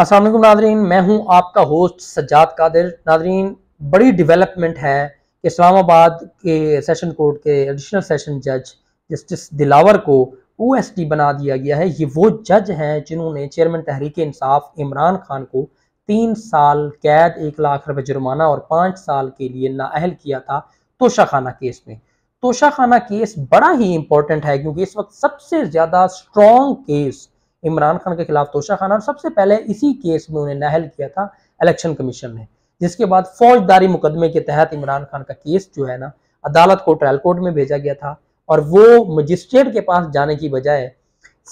असल वालेकुम नादरीन मैं हूं आपका होस्ट सज्जाद कादिर नादरीन बड़ी डेवलपमेंट है कि इस्लामाबाद के सेशन कोर्ट के एडिशनल सेशन जज जस्टिस दिलावर को ओ बना दिया गया है ये वो जज हैं जिन्होंने चेयरमैन तहरीक इंसाफ इमरान खान को तीन साल कैद एक लाख रुपए जुर्माना और पाँच साल के लिए नाअहल किया था तोशाखाना केस में तोशाखाना केस बड़ा ही इम्पोर्टेंट है क्योंकि इस वक्त सबसे ज़्यादा स्ट्रॉन्ग केस इमरान खान के खिलाफ खान और सबसे पहले इसी केस में उन्हें नहल किया था इलेक्शन कमीशन ने जिसके बाद फौजदारी मुकदमे के तहत इमरान खान का केस जो है ना अदालत को ट्रायल कोर्ट में भेजा गया था और वो मजिस्ट्रेट के पास जाने की बजाय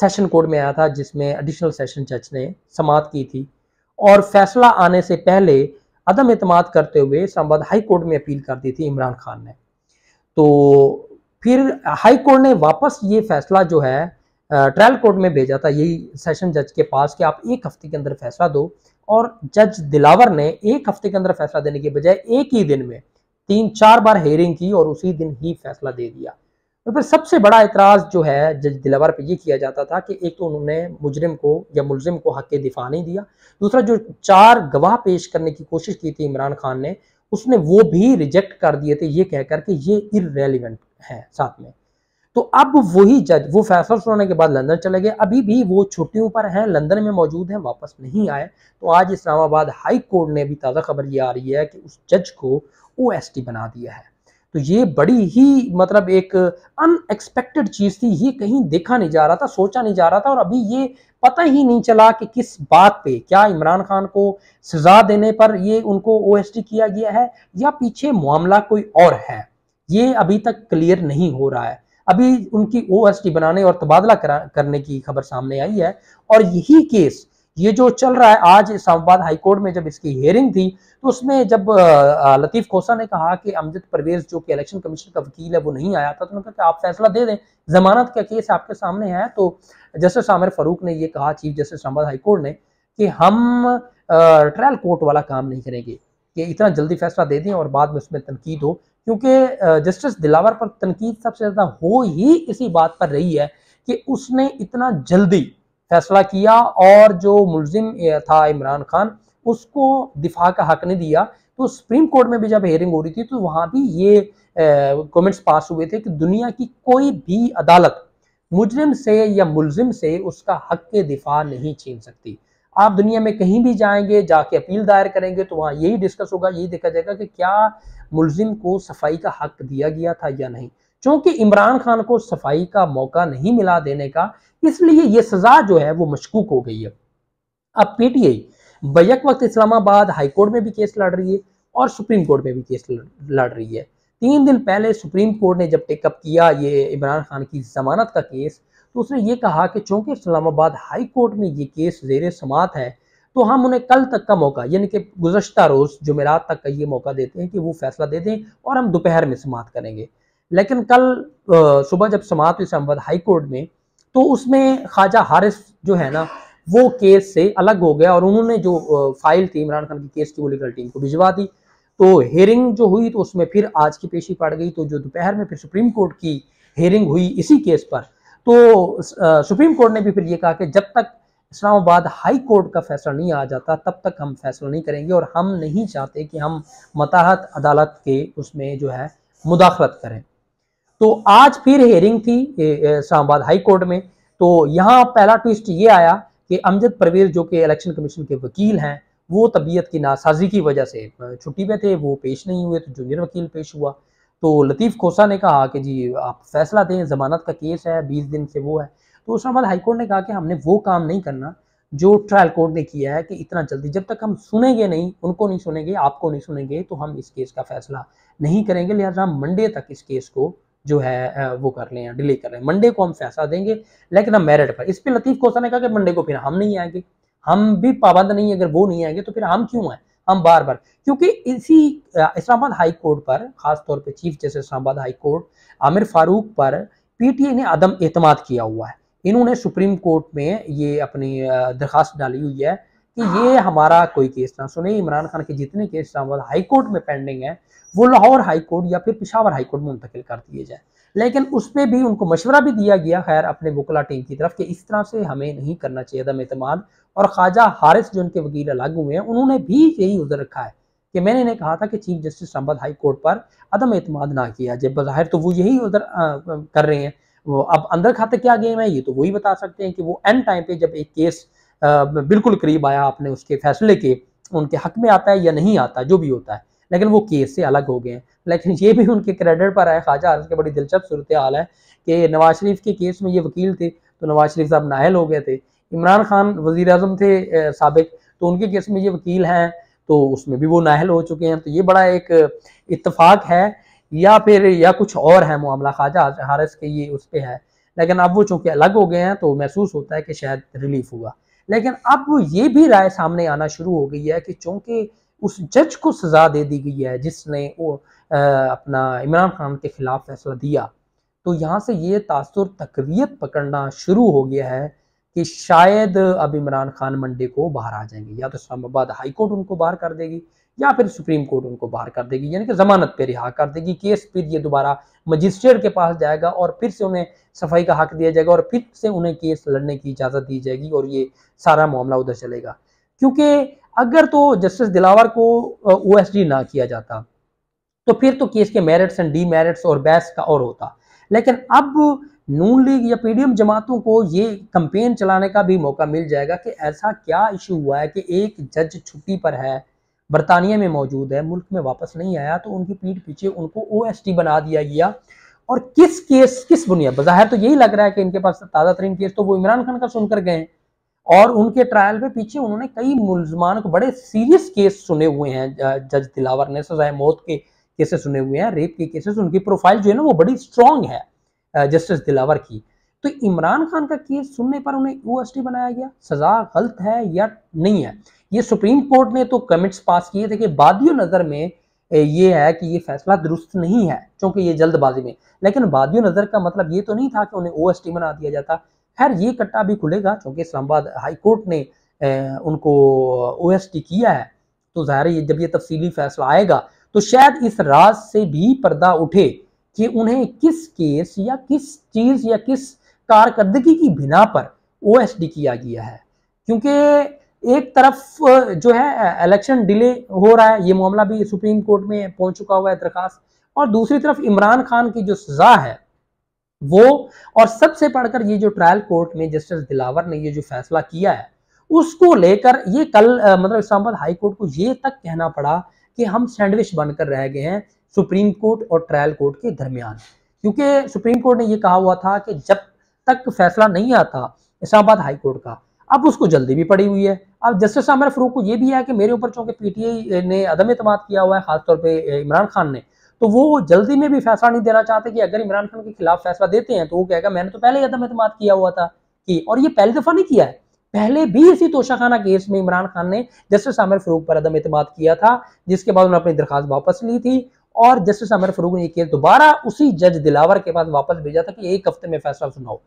सेशन कोर्ट में आया था जिसमें एडिशनल सेशन जज ने समात की थी और फैसला आने से पहले अदम अतमाद करते हुए इस्लामाबाद हाई कोर्ट में अपील कर दी थी इमरान खान ने तो फिर हाई कोर्ट ने वापस ये फैसला जो है ट्रायल कोर्ट में भेजा था यही सेशन जज के पास कि आप एक हफ्ते के अंदर फैसला दो और जज दिलावर ने एक हफ्ते के अंदर फैसला देने के बजाय एक ही दिन में तीन चार बार हेयरिंग की और उसी दिन ही फैसला दे दिया तो फिर सबसे बड़ा एतराज़ जो है जज दिलावर पे ये किया जाता था कि एक तो उन्होंने मुजरिम को या मुलजिम को हक के दिफा नहीं दिया दूसरा जो चार गवाह पेश करने की कोशिश की थी इमरान खान ने उसने वो भी रिजेक्ट कर दिए थे ये कहकर के ये इरेलीवेंट है साथ में तो अब वही जज वो फैसला सुनाने के बाद लंदन चले गए अभी भी वो छुट्टियों पर हैं लंदन में मौजूद हैं वापस नहीं आए तो आज इस्लामाबाद हाई कोर्ट ने भी ताज़ा खबर ये आ रही है कि उस जज को ओ बना दिया है तो ये बड़ी ही मतलब एक अनएक्सपेक्टेड चीज़ थी ये कहीं देखा नहीं जा रहा था सोचा नहीं जा रहा था और अभी ये पता ही नहीं चला कि किस बात पे क्या इमरान खान को सजा देने पर ये उनको ओ किया गया है या पीछे मामला कोई और है ये अभी तक क्लियर नहीं हो रहा है अभी उनकी ओएसटी बनाने और तबादला करने की खबर सामने आई है और यही केस ये जो चल रहा है आज इस्लामाबाद हाईकोर्ट में जब इसकी हेयरिंग थी तो उसमें जब लतीफ खोसा ने कहा कि अमजद परवेज जो कि इलेक्शन कमीशन का वकील है वो नहीं आया था तो उन्होंने कहा कि आप फैसला दे दें जमानत का केस आपके सामने है तो जस्टिस आमिर फारूक ने ये कहा चीफ जस्टिस इस्लामाबाद हाईकोर्ट ने कि हम ट्रायल कोर्ट वाला काम नहीं करेंगे कि इतना जल्दी फैसला दे दें और बाद में उसमें तनकीद हो क्योंकि जस्टिस दिलावर पर तनकीद सबसे ज़्यादा हो ही इसी बात पर रही है कि उसने इतना जल्दी फैसला किया और जो मुलजिम था इमरान खान उसको दिफा का हक नहीं दिया तो सुप्रीम कोर्ट में भी जब हेयरिंग हो रही थी तो वहां भी ये कमेंट्स पास हुए थे कि दुनिया की कोई भी अदालत मुजरिम से या मुलजिम से उसका हक के दिफा नहीं छीन सकती आप दुनिया में कहीं भी जाएंगे जाके अपील दायर करेंगे तो वहाँ यही डिस्कस होगा यही देखा जाएगा कि क्या मुलजिम को सफाई का हक दिया गया था या नहीं चूंकि इमरान खान को सफाई का मौका नहीं मिला देने का इसलिए ये सजा जो है वो मशकूक हो गई है अब पीटीआई बैक वक्त इस्लामाबाद हाईकोर्ट में भी केस लड़ रही है और सुप्रीम कोर्ट में भी केस लड़ रही है तीन दिन पहले सुप्रीम कोर्ट ने जब टेकअप किया ये इमरान खान की जमानत का केस तो उसने ये कहा कि चूंकि इस्लामाबाद हाई कोर्ट में ये केस जेर समात है तो हम उन्हें कल तक का मौका यानी कि गुजशत रोज़ जमेरात तक का ये मौका देते हैं कि वो फैसला दे दें और हम दोपहर में समात करेंगे लेकिन कल सुबह जब समात हुई इस्लामाबाद हाई कोर्ट में तो उसमें ख्वाजा हारिस जो है ना वो केस से अलग हो गया और उन्होंने जो फाइल थी इमरान खान की केस की वो लीगल टीम को भिजवा दी तो हेयरिंग जो हुई तो उसमें फिर आज की पेशी पड़ गई तो जो दोपहर में फिर सुप्रीम कोर्ट की हेयरिंग हुई इसी केस पर तो सुप्रीम कोर्ट ने भी फिर ये कहा कि जब तक इस्लामाबाद हाई कोर्ट का फैसला नहीं आ जाता तब तक हम फैसला नहीं करेंगे और हम नहीं चाहते कि हम मताहत अदालत के उसमें जो है मुदाखलत करें तो आज फिर हेयरिंग थी इस्लामाबाद हाई कोर्ट में तो यहाँ पहला ट्विस्ट ये आया कि अमजद परवेज जो कि इलेक्शन कमीशन के वकील हैं वो तबीयत की नासाजी की वजह से छुट्टी पे थे वो पेश नहीं हुए तो जूनियर वकील पेश हुआ तो लतीफ़ खोसा ने कहा कि जी आप फैसला दें ज़मानत का केस है बीस दिन से वो है तो बाद हाई हाईकोर्ट ने कहा कि हमने वो काम नहीं करना जो ट्रायल कोर्ट ने किया है कि इतना जल्दी जब तक हम सुनेंगे नहीं उनको नहीं सुनेंगे आपको नहीं सुनेंगे तो हम इस केस का फैसला नहीं करेंगे लिहाजा हम मंडे तक इस केस को जो है वो कर रहे हैं डिले कर रहे हैं मंडे को हम फैसला देंगे लेकिन हम मेरिट पर इस पर लतीफ़ कोसा ने कहा कि मंडे को फिर हम नहीं आएंगे हम भी पाबंद नहीं अगर वो नहीं आएंगे तो फिर हम क्यों आए हम बार बार क्योंकि इसी इस्लामाबाद हाई कोर्ट पर खास तौर पे chief justice Islamabad high court Aamir Farooq पर पीटीए ने अदम एतमाद किया हुआ है इन्होंने सुप्रीम कोर्ट में ये अपनी दरखास्त डाली हुई है कि ये हमारा कोई केस ना सुने इमरान खान के जितने केस इस्लामाबाद हाईकोर्ट में पेंडिंग है वो लाहौर हाईकोर्ट या फिर पिशावर हाईकोर्ट में मुंतकिल कर दिए जाए लेकिन उस पर भी उनको मशवरा भी दिया गया खैर अपने वकला टीम की तरफ कि इस तरह से हमें नहीं करना चाहिए दम अतमाद और ख्वाजा हारिस जो उनके वकील अलग हुए हैं उन्होंने भी यही उधर रखा है कि मैंने इन्हें कहा था कि chief justice Islamabad high court पर अदम अतमाद ना किया जब बाहर तो वो यही उधर कर रहे हैं वो अब अंदर खाते क्या गेम है ये तो वही बता सकते हैं कि वो एंड टाइम पे जब एक केस बिल्कुल करीब आया आपने उसके फैसले के उनके हक में आता है या नहीं आता जो भी होता है लेकिन वो केस से अलग हो गए हैं लेकिन ये भी उनके क्रेडिट पर आया ख्वाजा आरज के बड़ी दिलचस्प सूरत हाल है कि नवाज शरीफ के केस में ये वकील थे तो नवाज शरीफ साहब नाहल हो गए थे इमरान खान वजीर अजम थे सबक तो उनके केस में ये वकील हैं तो उसमें भी वो नाहल हो चुके हैं तो ये बड़ा एक इतफाक है या फिर या कुछ और है मामला ख्वाजा हारस के ये उस पर है लेकिन अब वो चूँकि अलग हो गए हैं तो महसूस होता है कि शायद रिलीफ हुआ लेकिन अब ये भी राय सामने आना शुरू हो गई है कि चूंकि उस जज को सज़ा दे दी गई है जिसने वो आ, अपना इमरान खान के ख़िलाफ़ फैसला दिया तो यहाँ से ये तासर तकवीत पकड़ना शुरू हो गया है कि शायद अब इमरान खान मंडे को बाहर आ जाएंगे या तो इस्लामाबाद हाईकोर्ट उनको बाहर कर देगी या फिर सुप्रीम कोर्ट उनको बाहर कर देगी यानी कि जमानत पे रिहा कर देगी केस फिर ये दोबारा मजिस्ट्रेट के पास जाएगा और फिर से उन्हें सफाई का हक दिया जाएगा और फिर से उन्हें केस लड़ने की इजाज़त दी जाएगी और ये सारा मामला उधर चलेगा क्योंकि अगर तो जस्टिस दिलावर को ओ ना किया जाता तो फिर तो केस के मेरिट्स एंड डी मेरिट्स और बैस का और होता लेकिन अब नून लीग या पीडीएम जमातों को ये कंपेन चलाने का भी मौका मिल जाएगा कि ऐसा क्या इशू हुआ है कि एक जज छुट्टी पर है बरतानिया में मौजूद है मुल्क में वापस नहीं आया तो उनकी पीठ पीछे उनको ओ बना दिया गया और किस केस किस बुनियाद बज़ाहिर तो यही लग रहा है कि इनके पास ताज़ा तरीन केस तो वो इमरान खान का सुनकर गए और उनके ट्रायल में पीछे उन्होंने कई मुलजमान को बड़े सीरियस केस सुने हुए हैं जज दिलावर ने सजाए मौत के केसेस सुने हुए हैं रेप के केसेस उनकी प्रोफाइल जो है ना वो बड़ी स्ट्रांग है जस्टिस दिलावर की तो इमरान खान का केस सुनने पर उन्हें ओ बनाया गया सजा गलत है या नहीं है ये सुप्रीम कोर्ट ने तो कमिट्स पास किए थे कि बादियों नज़र में ये है कि ये फैसला दुरुस्त नहीं है क्योंकि ये जल्दबाजी में लेकिन बादियों नज़र का मतलब ये तो नहीं था कि उन्हें ओ एस टी बना दिया जाता खैर ये कट्टा भी खुलेगा क्योंकि इस्लामाबाद हाई कोर्ट ने उनको ओ एस टी किया है तो ज़ाहिर है जब ये तफसीली फैसला आएगा तो शायद इस राज से भी पर्दा उठे कि उन्हें किस केस या किस चीज़ या किस कारकर्दगी की बिना पर ओ एस किया गया है क्योंकि एक तरफ जो है इलेक्शन डिले हो रहा है ये मामला भी सुप्रीम कोर्ट में पहुंच चुका हुआ है दरखास्त और दूसरी तरफ इमरान खान की जो सजा है वो और सबसे पढ़कर ये जो ट्रायल कोर्ट में जस्टिस दिलावर ने ये जो फैसला किया है उसको लेकर ये कल मतलब इस्लामाबाद हाई कोर्ट को ये तक कहना पड़ा कि हम सैंडविच बनकर रह गए हैं सुप्रीम कोर्ट और ट्रायल कोर्ट के दरमियान क्योंकि सुप्रीम कोर्ट ने यह कहा हुआ था कि जब तक फैसला नहीं आता इस्लामाबाद हाई कोर्ट का अब उसको जल्दी भी पड़ी हुई है अब जस्टिस आमिर फरूक को यह भी है कि मेरे ऊपर चूंकि पीटीआई ने अदम अतमाद किया हुआ है खासतौर पर इमरान खान ने तो वो जल्दी में भी फैसला नहीं देना चाहते कि अगर इमरान खान के खिलाफ फैसला देते हैं तो वो कहेगा मैंने तो पहले ही अदम अतमाद किया हुआ था कि और ये पहली दफ़ा नहीं किया है पहले भी इसी तोशाखाना केस में इमरान खान ने जस्टिस आमिर फरूक पर अदम अतमाद किया था जिसके बाद उन्होंने अपनी दरखास्त वापस ली थी और जस्टिस आमिर फरूक ने यह केस दोबारा उसी जज दिलावर के पास वापस भेजा था कि एक हफ्ते में फैसला सुनाओ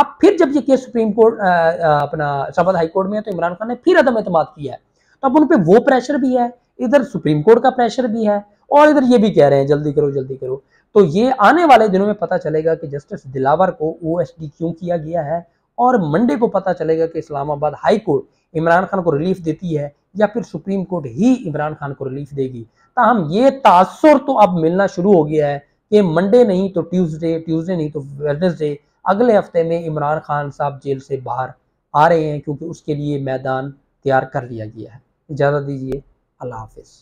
अब फिर जब ये केस सुप्रीम कोर्ट अपना इस्लामाबाद हाई कोर्ट में है तो इमरान खान ने फिर अदम एतम किया है तो अब उन पर वो प्रेशर भी है इधर सुप्रीम कोर्ट का प्रेशर भी है और इधर ये भी कह रहे हैं जल्दी करो जल्दी करो तो ये आने वाले दिनों में पता चलेगा कि जस्टिस दिलावर को ओ क्यों किया गया है और मंडे को पता चलेगा कि इस्लामाबाद हाई कोर्ट इमरान खान को रिलीफ देती है या फिर सुप्रीम कोर्ट ही इमरान खान को रिलीफ देगी ताहम तो ये तासर तो अब मिलना शुरू हो गया है कि मंडे नहीं तो ट्यूसडे ट्यूसडे नहीं तो वेडनेसडे अगले हफ्ते में इमरान खान साहब जेल से बाहर आ रहे हैं क्योंकि उसके लिए मैदान तैयार कर लिया गया है इजाज़त दीजिए अल्लाह हाफिज़